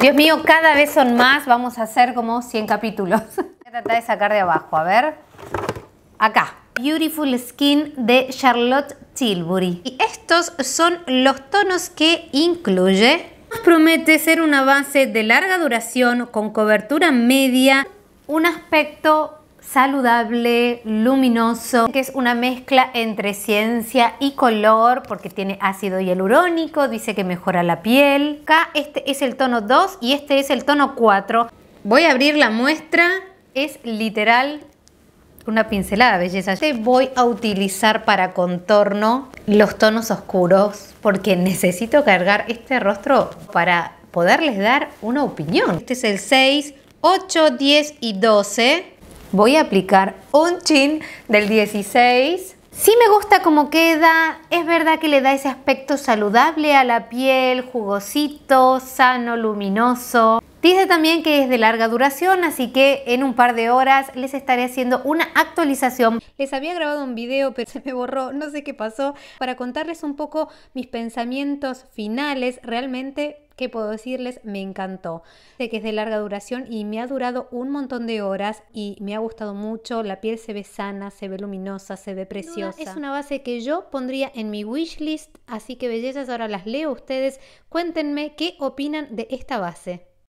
Dios mío, cada vez son más. Vamos a hacer como 100 capítulos. Voy a tratar de sacar de abajo. A ver. Acá. Beautiful Skin de Charlotte Tilbury. Y estos son los tonos que incluye. Nos promete ser una base de larga duración con cobertura media, un aspecto saludable, luminoso, que es una mezcla entre ciencia y color porque tiene ácido hialurónico, dice que mejora la piel. Acá este es el tono 2 y este es el tono 4. Voy a abrir la muestra, es literal una pincelada belleza. Este voy a utilizar para contorno los tonos oscuros porque necesito cargar este rostro para poderles dar una opinión. Este es el 6, 8, 10 y 12 Voy a aplicar un chin del 16. Sí me gusta cómo queda, es verdad que le da ese aspecto saludable a la piel, jugosito, sano, luminoso. Dice también que es de larga duración, así que en un par de horas les estaré haciendo una actualización. Les había grabado un video, pero se me borró, no sé qué pasó, para contarles un poco mis pensamientos finales. Realmente ¿Qué puedo decirles? Me encantó. Dice que es de larga duración y me ha durado un montón de horas y me ha gustado mucho. La piel se ve sana, se ve luminosa, se ve preciosa. Es una base que yo pondría en mi wishlist, así que bellezas, ahora las leo a ustedes. Cuéntenme qué opinan de esta base.